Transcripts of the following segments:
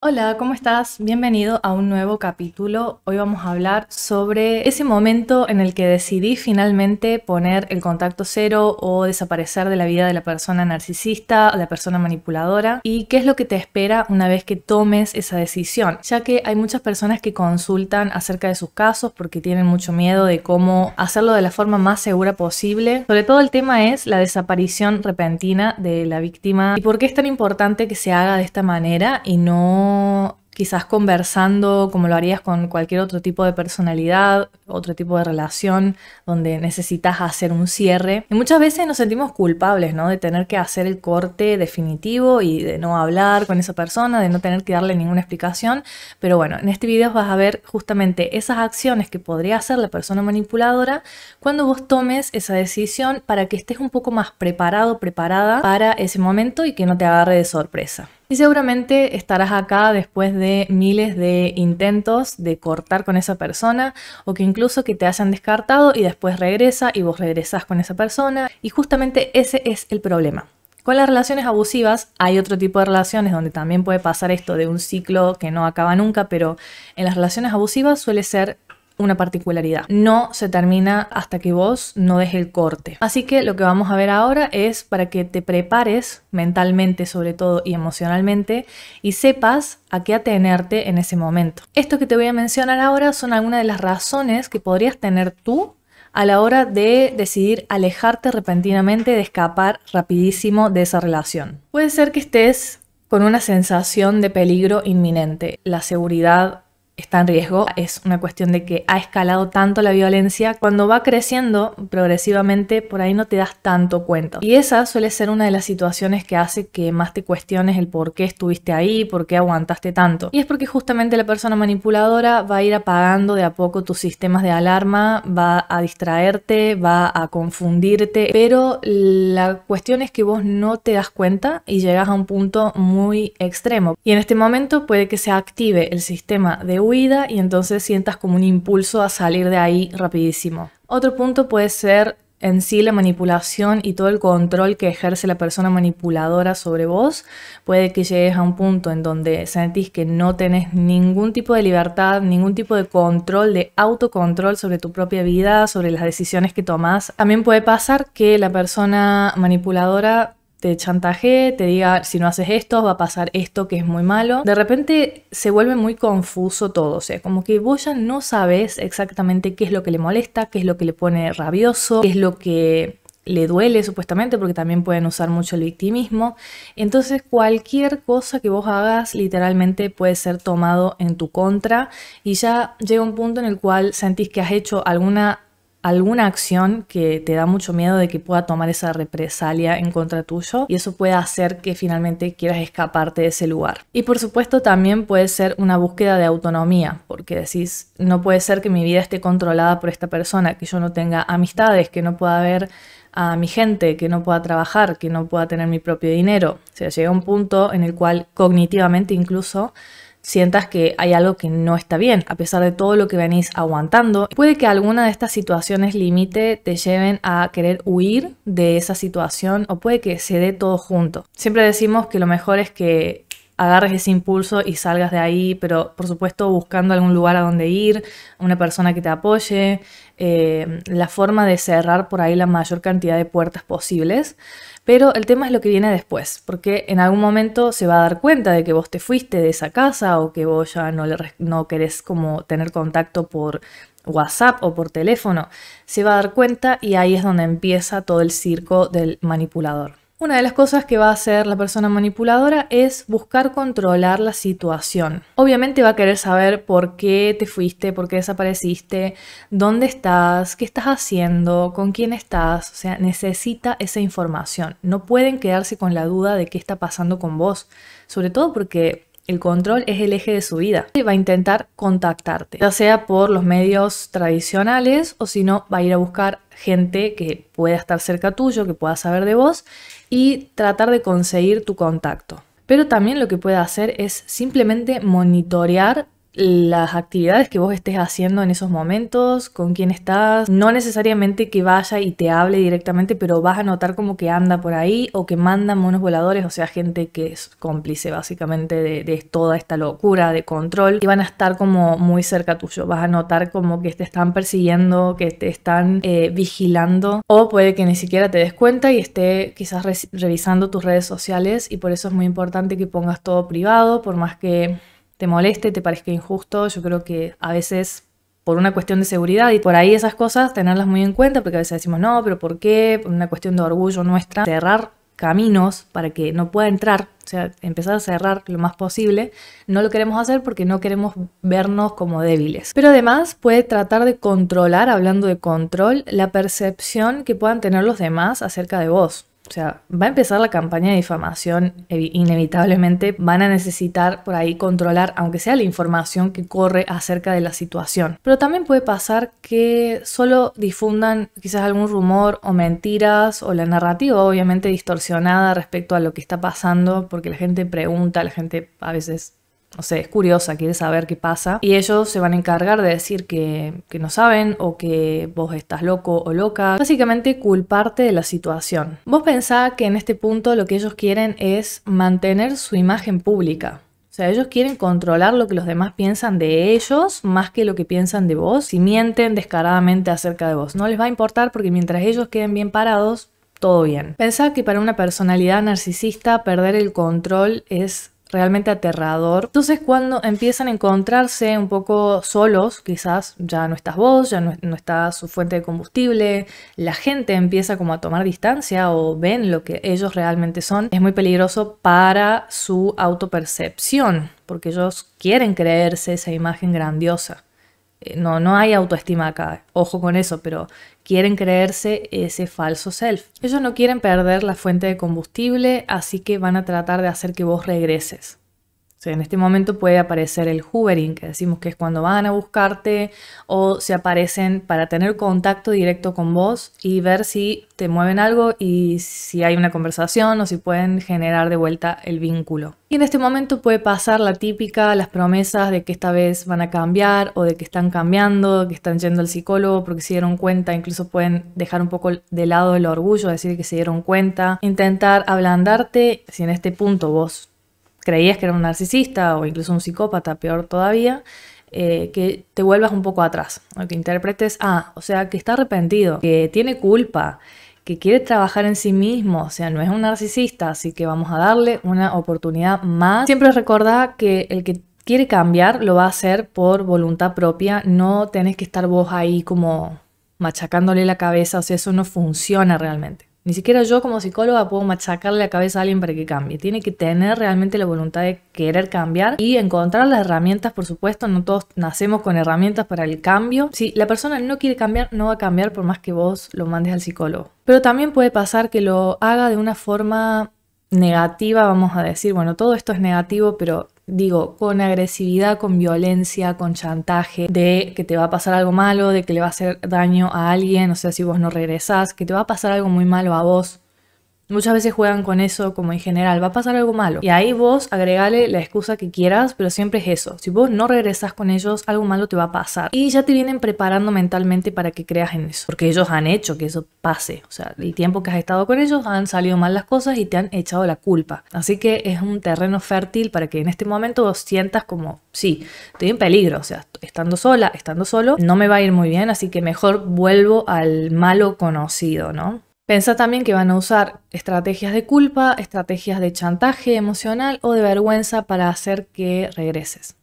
Hola, ¿cómo estás? Bienvenido a un nuevo capítulo. Hoy vamos a hablar sobre ese momento en el que decidí finalmente poner el contacto cero o desaparecer de la vida de la persona narcisista, la persona manipuladora y qué es lo que te espera una vez que tomes esa decisión, ya que hay muchas personas que consultan acerca de sus casos porque tienen mucho miedo de cómo hacerlo de la forma más segura posible. Sobre todo el tema es la desaparición repentina de la víctima y por qué es tan importante que se haga de esta manera y no quizás conversando como lo harías con cualquier otro tipo de personalidad, otro tipo de relación donde necesitas hacer un cierre. Y muchas veces nos sentimos culpables, ¿no? De tener que hacer el corte definitivo y de no hablar con esa persona, de no tener que darle ninguna explicación. Pero bueno, en este video vas a ver justamente esas acciones que podría hacer la persona manipuladora cuando vos tomes esa decisión para que estés un poco más preparado, preparada para ese momento y que no te agarre de sorpresa. Y seguramente estarás acá después de miles de intentos de cortar con esa persona o que incluso que te hayan descartado y después regresa y vos regresás con esa persona. Y justamente ese es el problema. Con las relaciones abusivas hay otro tipo de relaciones donde también puede pasar esto de un ciclo que no acaba nunca, pero en las relaciones abusivas suele ser una particularidad. No se termina hasta que vos no dejes el corte. Así que lo que vamos a ver ahora es para que te prepares mentalmente sobre todo y emocionalmente y sepas a qué atenerte en ese momento. Esto que te voy a mencionar ahora son algunas de las razones que podrías tener tú a la hora de decidir alejarte repentinamente, de escapar rapidísimo de esa relación. Puede ser que estés con una sensación de peligro inminente. La seguridad está en riesgo. Es una cuestión de que ha escalado tanto la violencia, cuando va creciendo progresivamente por ahí no te das tanto cuenta. Y esa suele ser una de las situaciones que hace que más te cuestiones el por qué estuviste ahí, por qué aguantaste tanto. Y es porque justamente la persona manipuladora va a ir apagando de a poco tus sistemas de alarma, va a distraerte, va a confundirte, pero la cuestión es que vos no te das cuenta y llegas a un punto muy extremo. Y en este momento puede que se active el sistema de y entonces sientas como un impulso a salir de ahí rapidísimo. Otro punto puede ser en sí la manipulación y todo el control que ejerce la persona manipuladora sobre vos, puede que llegues a un punto en donde sentís que no tenés ningún tipo de libertad, ningún tipo de control, de autocontrol sobre tu propia vida, sobre las decisiones que tomas También puede pasar que la persona manipuladora te chantaje, te diga si no haces esto va a pasar esto que es muy malo. De repente se vuelve muy confuso todo, o sea, como que vos ya no sabes exactamente qué es lo que le molesta, qué es lo que le pone rabioso, qué es lo que le duele supuestamente porque también pueden usar mucho el victimismo. Entonces cualquier cosa que vos hagas literalmente puede ser tomado en tu contra y ya llega un punto en el cual sentís que has hecho alguna alguna acción que te da mucho miedo de que pueda tomar esa represalia en contra tuyo y eso puede hacer que finalmente quieras escaparte de ese lugar. Y por supuesto también puede ser una búsqueda de autonomía, porque decís, no puede ser que mi vida esté controlada por esta persona, que yo no tenga amistades, que no pueda ver a mi gente, que no pueda trabajar, que no pueda tener mi propio dinero. O sea, llega un punto en el cual cognitivamente incluso sientas que hay algo que no está bien, a pesar de todo lo que venís aguantando. Puede que alguna de estas situaciones límite te lleven a querer huir de esa situación o puede que se dé todo junto. Siempre decimos que lo mejor es que agarres ese impulso y salgas de ahí, pero por supuesto buscando algún lugar a donde ir, una persona que te apoye, eh, la forma de cerrar por ahí la mayor cantidad de puertas posibles. Pero el tema es lo que viene después, porque en algún momento se va a dar cuenta de que vos te fuiste de esa casa o que vos ya no, no querés como tener contacto por WhatsApp o por teléfono. Se va a dar cuenta y ahí es donde empieza todo el circo del manipulador. Una de las cosas que va a hacer la persona manipuladora es buscar controlar la situación. Obviamente va a querer saber por qué te fuiste, por qué desapareciste, dónde estás, qué estás haciendo, con quién estás. O sea, necesita esa información. No pueden quedarse con la duda de qué está pasando con vos. Sobre todo porque el control es el eje de su vida. Va a intentar contactarte, ya sea por los medios tradicionales o si no, va a ir a buscar gente que pueda estar cerca tuyo, que pueda saber de vos y tratar de conseguir tu contacto. Pero también lo que puede hacer es simplemente monitorear las actividades que vos estés haciendo en esos momentos, con quién estás, no necesariamente que vaya y te hable directamente, pero vas a notar como que anda por ahí o que manda monos voladores, o sea, gente que es cómplice básicamente de, toda esta locura de control, y van a estar como muy cerca tuyo, vas a notar como que te están persiguiendo, que te están eh, vigilando, o puede que ni siquiera te des cuenta y esté quizás revisando tus redes sociales, y por eso es muy importante que pongas todo privado, por más que te moleste, te parezca injusto. Yo creo que a veces por una cuestión de seguridad y por ahí esas cosas tenerlas muy en cuenta porque a veces decimos no, pero ¿por qué? Por una cuestión de orgullo nuestra, cerrar caminos para que no pueda entrar, o sea, empezar a cerrar lo más posible, no lo queremos hacer porque no queremos vernos como débiles. Pero además puede tratar de controlar, hablando de control, la percepción que puedan tener los demás acerca de vos. O sea, va a empezar la campaña de difamación, inevitablemente van a necesitar por ahí controlar, aunque sea la información que corre acerca de la situación. Pero también puede pasar que solo difundan quizás algún rumor o mentiras o la narrativa obviamente distorsionada respecto a lo que está pasando, porque la gente pregunta, la gente a veces o sea, es curiosa, quiere saber qué pasa. Y ellos se van a encargar de decir que, que, no saben o que vos estás loco o loca. Básicamente culparte de la situación. Vos pensá que en este punto lo que ellos quieren es mantener su imagen pública. O sea, ellos quieren controlar lo que los demás piensan de ellos más que lo que piensan de vos. Y mienten descaradamente acerca de vos, no les va a importar porque mientras ellos queden bien parados, todo bien. Pensá que para una personalidad narcisista perder el control es realmente aterrador. Entonces cuando empiezan a encontrarse un poco solos, quizás ya no estás vos, ya no, está su fuente de combustible, la gente empieza como a tomar distancia o ven lo que ellos realmente son, es muy peligroso para su autopercepción, porque ellos quieren creerse esa imagen grandiosa. Eh, no, no hay autoestima acá, ojo con eso, pero quieren creerse ese falso self. Ellos no quieren perder la fuente de combustible, así que van a tratar de hacer que vos regreses. O sea, en este momento puede aparecer el hoovering, que decimos que es cuando van a buscarte o se aparecen para tener contacto directo con vos y ver si te mueven algo y si hay una conversación o si pueden generar de vuelta el vínculo. Y en este momento puede pasar la típica, las promesas de que esta vez van a cambiar o de que están cambiando, que están yendo al psicólogo porque se dieron cuenta, incluso pueden dejar un poco de lado el orgullo, decir que se dieron cuenta, intentar ablandarte si en este punto vos creías que era un narcisista o incluso un psicópata, peor todavía, eh, que te vuelvas un poco atrás, o que interpretes, ah, o sea, que está arrepentido, que tiene culpa, que quiere trabajar en sí mismo, o sea, no es un narcisista, así que vamos a darle una oportunidad más. Siempre recordá que el que quiere cambiar lo va a hacer por voluntad propia, no tenés que estar vos ahí como machacándole la cabeza, o sea, eso no funciona realmente. Ni siquiera yo como psicóloga puedo machacarle la cabeza a alguien para que cambie. Tiene que tener realmente la voluntad de querer cambiar y encontrar las herramientas, por supuesto. No todos nacemos con herramientas para el cambio. Si la persona no quiere cambiar, no va a cambiar por más que vos lo mandes al psicólogo. Pero también puede pasar que lo haga de una forma negativa, vamos a decir, bueno, todo esto es negativo, pero digo, con agresividad, con violencia, con chantaje, de que te va a pasar algo malo, de que le va a hacer daño a alguien, o sea, si vos no regresás, que te va a pasar algo muy malo a vos. Muchas veces juegan con eso como en general, va a pasar algo malo. Y ahí vos agregale la excusa que quieras, pero siempre es eso. Si vos no regresas con ellos, algo malo te va a pasar. Y ya te vienen preparando mentalmente para que creas en eso. Porque ellos han hecho que eso pase. O sea, el tiempo que has estado con ellos han salido mal las cosas y te han echado la culpa. Así que es un terreno fértil para que en este momento vos sientas como, sí, estoy en peligro. O sea, estando sola, estando solo, no me va a ir muy bien. Así que mejor vuelvo al malo conocido, ¿no? Pensá también que van a usar estrategias de culpa, estrategias de chantaje emocional o de vergüenza para hacer que regreses.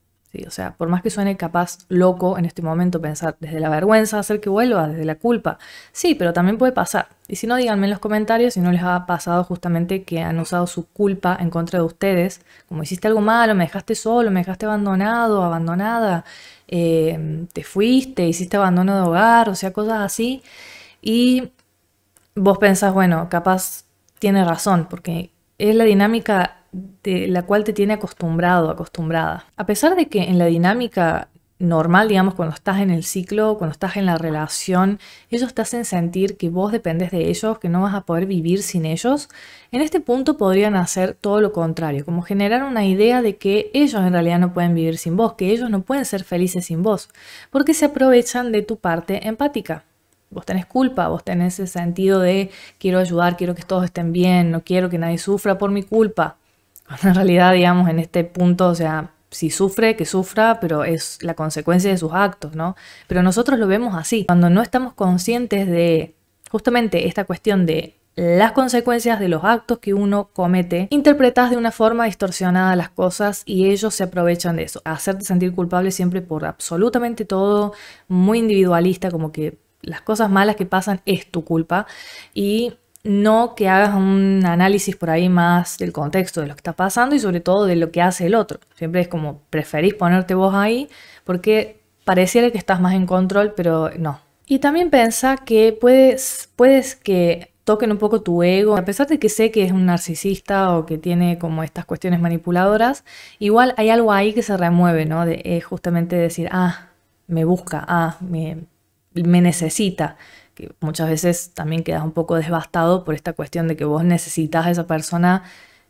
O sea, por más que suene capaz loco en este momento pensar desde la vergüenza hacer que vuelva, desde la culpa. Sí, pero también puede pasar. Y si no, díganme en los comentarios si no les ha pasado justamente que han usado su culpa en contra de ustedes. Como hiciste algo malo, me dejaste solo, me dejaste abandonado, abandonada, eh, te fuiste, hiciste abandono de hogar, o sea, cosas así. Y vos pensás, bueno, capaz tiene razón, porque es la dinámica de la cual te tiene acostumbrado, acostumbrada. A pesar de que en la dinámica normal, digamos, cuando estás en el ciclo, cuando estás en la relación, ellos te hacen sentir que vos dependés de ellos, que no vas a poder vivir sin ellos, en este punto podrían hacer todo lo contrario, como generar una idea de que ellos en realidad no pueden vivir sin vos, que ellos no pueden ser felices sin vos, porque se aprovechan de tu parte empática vos tenés culpa, vos tenés ese sentido de quiero ayudar, quiero que todos estén bien, no quiero que nadie sufra por mi culpa. en realidad, digamos, en este punto, o sea, si sufre, que sufra, pero es la consecuencia de sus actos, ¿no? Pero nosotros lo vemos así. Cuando no estamos conscientes de justamente esta cuestión de las consecuencias de los actos que uno comete, interpretas de una forma distorsionada las cosas y ellos se aprovechan de eso. Hacerte sentir culpable siempre por absolutamente todo, muy individualista, como que las cosas malas que pasan es tu culpa y no que hagas un análisis por ahí más del contexto de lo que está pasando y sobre todo de lo que hace el otro. Siempre es como preferís ponerte vos ahí porque pareciera que estás más en control, pero no. Y también piensa que puedes, puedes que toquen un poco tu ego. A pesar de que sé que es un narcisista o que tiene como estas cuestiones manipuladoras, igual hay algo ahí que se remueve, ¿no? De, justamente decir, ah, me busca, ah, me, me necesita. Que muchas veces también quedas un poco devastado por esta cuestión de que vos necesitas a esa persona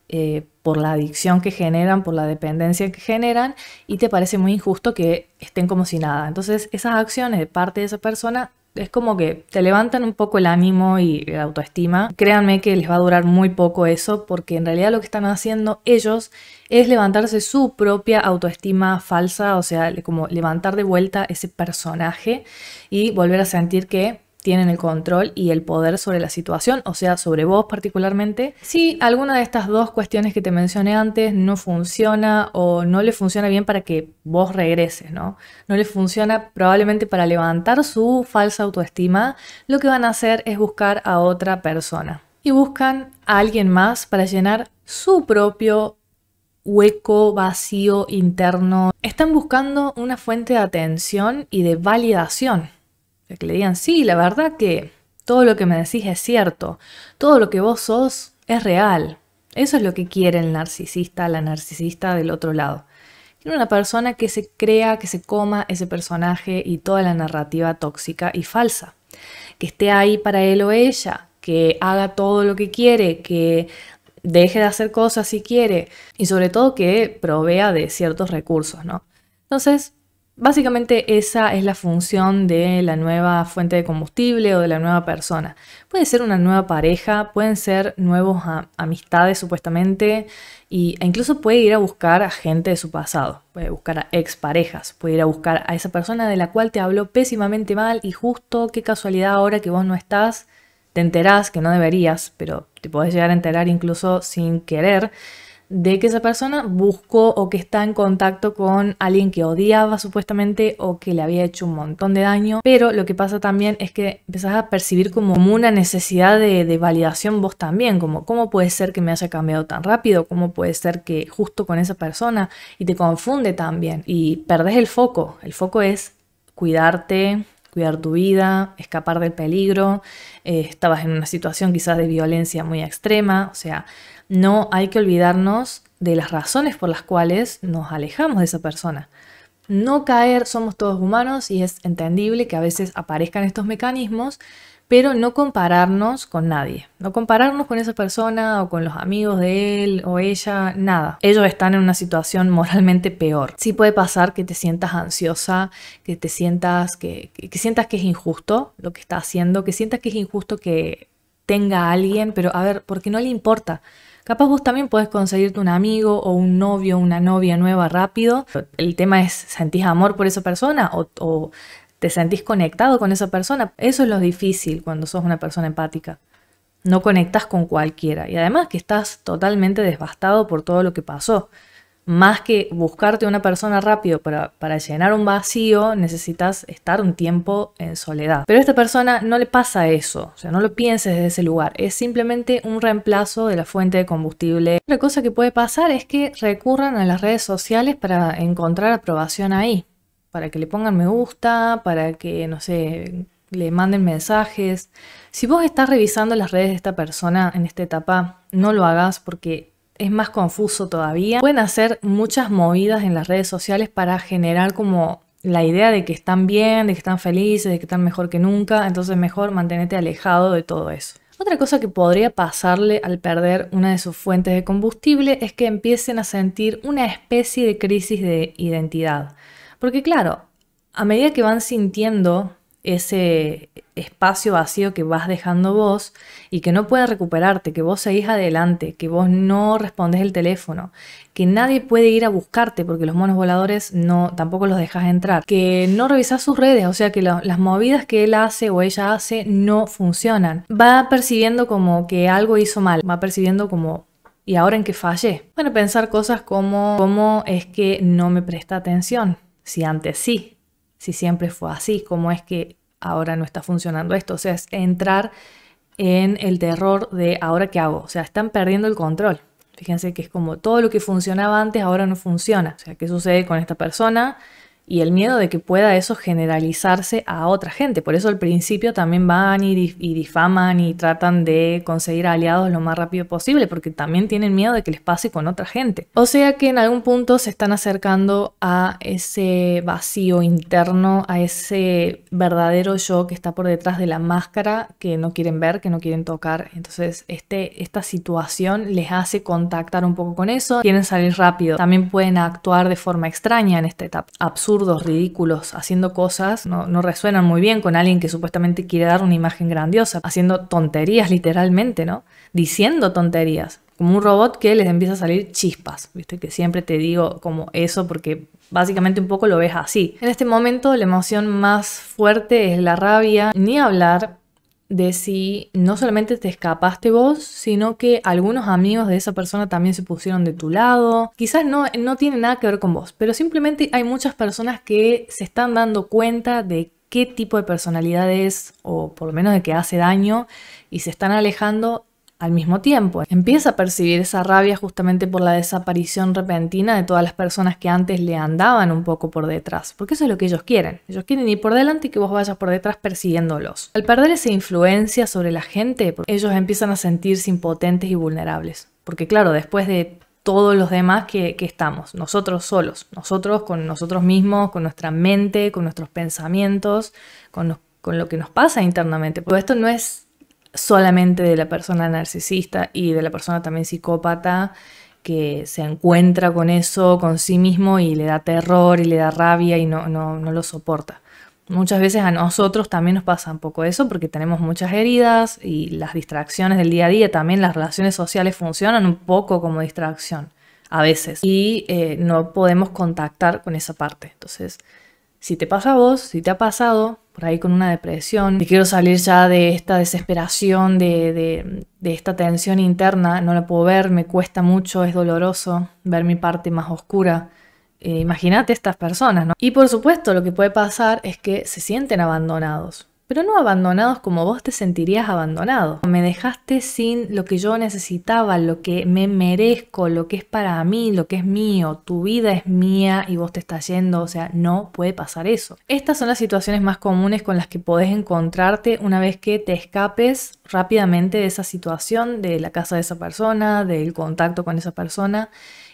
eh, por la adicción que generan, por la dependencia que generan, y te parece muy injusto que estén como si nada. Entonces, esas acciones de parte de esa persona es como que te levantan un poco el ánimo y la autoestima. Créanme que les va a durar muy poco eso porque en realidad lo que están haciendo ellos es levantarse su propia autoestima falsa, o sea, como levantar de vuelta ese personaje y volver a sentir que tienen el control y el poder sobre la situación, o sea, sobre vos particularmente. Si alguna de estas dos cuestiones que te mencioné antes no funciona o no le funciona bien para que vos regreses, ¿no? No le funciona probablemente para levantar su falsa autoestima, lo que van a hacer es buscar a otra persona. Y buscan a alguien más para llenar su propio hueco, vacío interno. Están buscando una fuente de atención y de validación que le digan, sí, la verdad que todo lo que me decís es cierto, todo lo que vos sos es real. Eso es lo que quiere el narcisista, la narcisista del otro lado. Quiere una persona que se crea, que se coma ese personaje y toda la narrativa tóxica y falsa. Que esté ahí para él o ella, que haga todo lo que quiere, que deje de hacer cosas si quiere y sobre todo que provea de ciertos recursos, ¿no? Entonces, Básicamente esa es la función de la nueva fuente de combustible o de la nueva persona. Puede ser una nueva pareja, pueden ser nuevos amistades supuestamente, y, e incluso puede ir a buscar a gente de su pasado, puede buscar a exparejas, puede ir a buscar a esa persona de la cual te habló pésimamente mal y justo qué casualidad ahora que vos no estás, te enterás que no deberías, pero te podés llegar a enterar incluso sin querer de que esa persona buscó o que está en contacto con alguien que odiaba supuestamente o que le había hecho un montón de daño. Pero lo que pasa también es que empezás a percibir como una necesidad de, validación vos también, como cómo puede ser que me haya cambiado tan rápido, cómo puede ser que justo con esa persona y te confunde también y perdés el foco. El foco es cuidarte, cuidar tu vida, escapar del peligro, eh, estabas en una situación quizás de violencia muy extrema, o sea, no hay que olvidarnos de las razones por las cuales nos alejamos de esa persona. No caer, somos todos humanos y es entendible que a veces aparezcan estos mecanismos, pero no compararnos con nadie, no compararnos con esa persona o con los amigos de él o ella, nada. Ellos están en una situación moralmente peor. Sí puede pasar que te sientas ansiosa, que te sientas que, sientas que es injusto lo que está haciendo, que sientas que es injusto que tenga a alguien, pero a ver, porque no le importa Capaz vos también podés conseguirte un amigo o un novio, o una novia nueva rápido. El tema es, ¿sentís amor por esa persona o, o te sentís conectado con esa persona? Eso es lo difícil cuando sos una persona empática. No conectas con cualquiera y además que estás totalmente devastado por todo lo que pasó más que buscarte una persona rápido para, para, llenar un vacío, necesitas estar un tiempo en soledad. Pero a esta persona no le pasa eso, o sea, no lo pienses desde ese lugar, es simplemente un reemplazo de la fuente de combustible. Otra cosa que puede pasar es que recurran a las redes sociales para encontrar aprobación ahí, para que le pongan me gusta, para que, no sé, le manden mensajes. Si vos estás revisando las redes de esta persona en esta etapa, no lo hagas porque es más confuso todavía. Pueden hacer muchas movidas en las redes sociales para generar como la idea de que están bien, de que están felices, de que están mejor que nunca, entonces mejor mantenerte alejado de todo eso. Otra cosa que podría pasarle al perder una de sus fuentes de combustible es que empiecen a sentir una especie de crisis de identidad. Porque claro, a medida que van sintiendo ese, espacio vacío que vas dejando vos y que no puede recuperarte, que vos seguís adelante, que vos no respondes el teléfono, que nadie puede ir a buscarte porque los monos voladores no tampoco los dejas entrar, que no revisas sus redes, o sea que las movidas que él hace o ella hace no funcionan. Va percibiendo como que algo hizo mal, va percibiendo como ¿Y ahora en qué fallé? Bueno, pensar cosas como cómo es que no me presta atención, si antes sí, si siempre fue así, cómo es que ahora no está funcionando esto. O sea, es entrar en el terror de ahora qué hago. O sea, están perdiendo el control. Fíjense que es como todo lo que funcionaba antes ahora no funciona. O sea, ¿qué sucede con esta persona? y el miedo de que pueda eso generalizarse a otra gente. Por eso al principio también van y, difaman y tratan de conseguir aliados lo más rápido posible, porque también tienen miedo de que les pase con otra gente. O sea que en algún punto se están acercando a ese vacío interno, a ese verdadero yo que está por detrás de la máscara que no quieren ver, que no quieren tocar. Entonces este, esta situación les hace contactar un poco con eso, quieren salir rápido. También pueden actuar de forma extraña en esta etapa, absurda ridículos, haciendo cosas, no, no resuenan muy bien con alguien que supuestamente quiere dar una imagen grandiosa, haciendo tonterías literalmente, ¿no? Diciendo tonterías como un robot que les empieza a salir chispas, ¿viste? Que siempre te digo como eso porque básicamente un poco lo ves así. En este momento la emoción más fuerte es la rabia, ni hablar, de si no solamente te escapaste vos, sino que algunos amigos de esa persona también se pusieron de tu lado. Quizás no, no tiene nada que ver con vos, pero simplemente hay muchas personas que se están dando cuenta de qué tipo de personalidad es, o por lo menos de que hace daño, y se están alejando al mismo tiempo. Empieza a percibir esa rabia justamente por la desaparición repentina de todas las personas que antes le andaban un poco por detrás, porque eso es lo que ellos quieren. Ellos quieren ir por delante y que vos vayas por detrás persiguiéndolos. Al perder esa influencia sobre la gente, ellos empiezan a sentirse impotentes y vulnerables. Porque claro, después de todos los demás que, estamos, nosotros solos, nosotros con nosotros mismos, con nuestra mente, con nuestros pensamientos, con, lo que nos pasa internamente. Pero esto no es solamente de la persona narcisista y de la persona también psicópata que se encuentra con eso, con sí mismo y le da terror y le da rabia y no, no, lo soporta. Muchas veces a nosotros también nos pasa un poco eso porque tenemos muchas heridas y las distracciones del día a día, también las relaciones sociales funcionan un poco como distracción a veces y eh, no podemos contactar con esa parte. Entonces, si te pasa a vos, si te ha pasado, por ahí con una depresión, y quiero salir ya de esta desesperación, de, esta tensión interna, no la puedo ver, me cuesta mucho, es doloroso ver mi parte más oscura. Eh, imagínate estas personas, ¿no? Y por supuesto lo que puede pasar es que se sienten abandonados pero no abandonados como vos te sentirías abandonado. Me dejaste sin lo que yo necesitaba, lo que me merezco, lo que es para mí, lo que es mío, tu vida es mía y vos te estás yendo, o sea, no puede pasar eso. Estas son las situaciones más comunes con las que podés encontrarte una vez que te escapes rápidamente de esa situación, de la casa de esa persona, del contacto con esa persona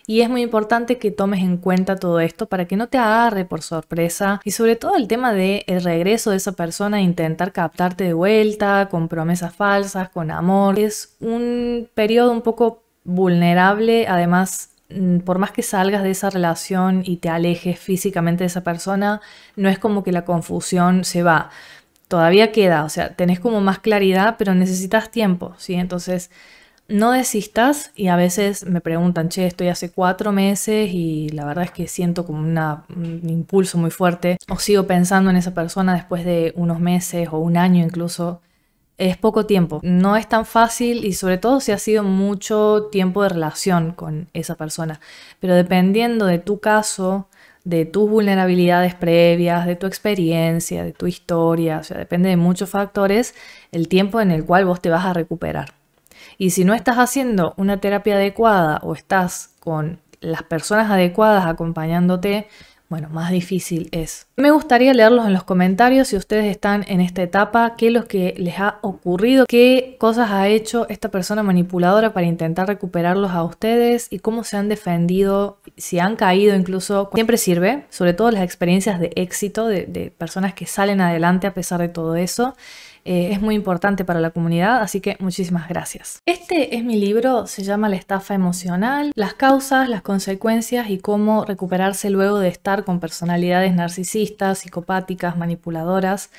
y es muy importante que tomes en cuenta todo esto para que no te agarre por sorpresa y sobre todo el tema del el regreso de esa persona e intentar captarte de vuelta con promesas falsas, con amor. Es un periodo un poco vulnerable, además mm, por más que salgas de esa relación y te alejes físicamente de esa persona, no es como que la confusión se va. Todavía queda, o sea, tenés como más claridad, pero necesitas tiempo, ¿sí? Entonces, no desistas y a veces me preguntan, che, estoy hace cuatro meses y la verdad es que siento como un impulso muy fuerte o sigo pensando en esa persona después de unos meses o un año incluso. Es poco tiempo, no es tan fácil y sobre todo si ha sido mucho tiempo de relación con esa persona. Pero dependiendo de tu caso, de tus vulnerabilidades previas, de tu experiencia, de tu historia, o sea, depende de muchos factores el tiempo en el cual vos te vas a recuperar. Y si no estás haciendo una terapia adecuada o estás con las personas adecuadas acompañándote, bueno, más difícil es. Me gustaría leerlos en los comentarios si ustedes están en esta etapa, qué es lo que les ha ocurrido, qué cosas ha hecho esta persona manipuladora para intentar recuperarlos a ustedes y cómo se han defendido, si han caído incluso. Siempre sirve, sobre todo las experiencias de éxito de, de personas que salen adelante a pesar de todo eso. Eh, es muy importante para la comunidad, así que muchísimas gracias. Este es mi libro, se llama La estafa emocional, las causas, las consecuencias y cómo recuperarse luego de estar con personalidades narcisistas, psicopáticas, manipuladoras.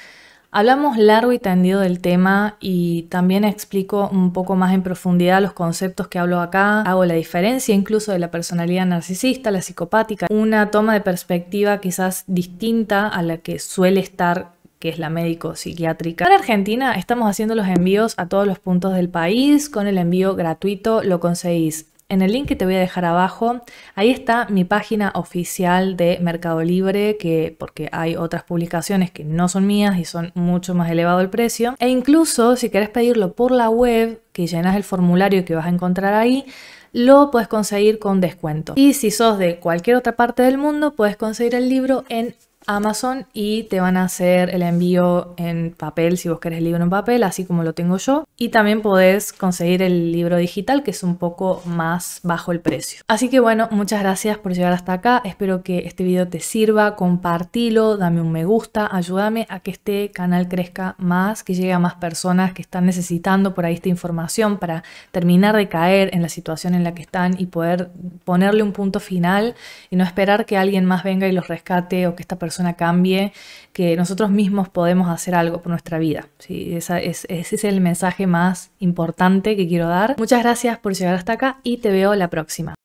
Hablamos largo y tendido del tema y también explico un poco más en profundidad los conceptos que hablo acá. Hago la diferencia incluso de la personalidad narcisista, la psicopática, una toma de perspectiva quizás distinta a la que suele estar que es la médico psiquiátrica. En Argentina estamos haciendo los envíos a todos los puntos del país. Con el envío gratuito lo conseguís en el link que te voy a dejar abajo, ahí está mi página oficial de Mercado Libre, que porque hay otras publicaciones que no son mías y son mucho más elevado el precio. E incluso si querés pedirlo por la web, que llenas el formulario que vas a encontrar ahí, lo puedes conseguir con descuento. Y si sos de cualquier otra parte del mundo, puedes conseguir el libro en Amazon y te van a hacer el envío en papel si vos querés el libro en papel, así como lo tengo yo. Y también podés conseguir el libro digital que es un poco más bajo el precio. Así que bueno, muchas gracias por llegar hasta acá. Espero que este video te sirva. Compartilo, dame un me gusta, ayúdame a que este canal crezca más, que llegue a más personas que están necesitando por ahí esta información para terminar de caer en la situación en la que están y poder ponerle un punto final y no esperar que alguien más venga y los rescate o que esta persona cambie, que nosotros mismos podemos hacer algo por nuestra vida. ¿sí? ese es el mensaje más importante que quiero dar. Muchas gracias por llegar hasta acá y te veo la próxima.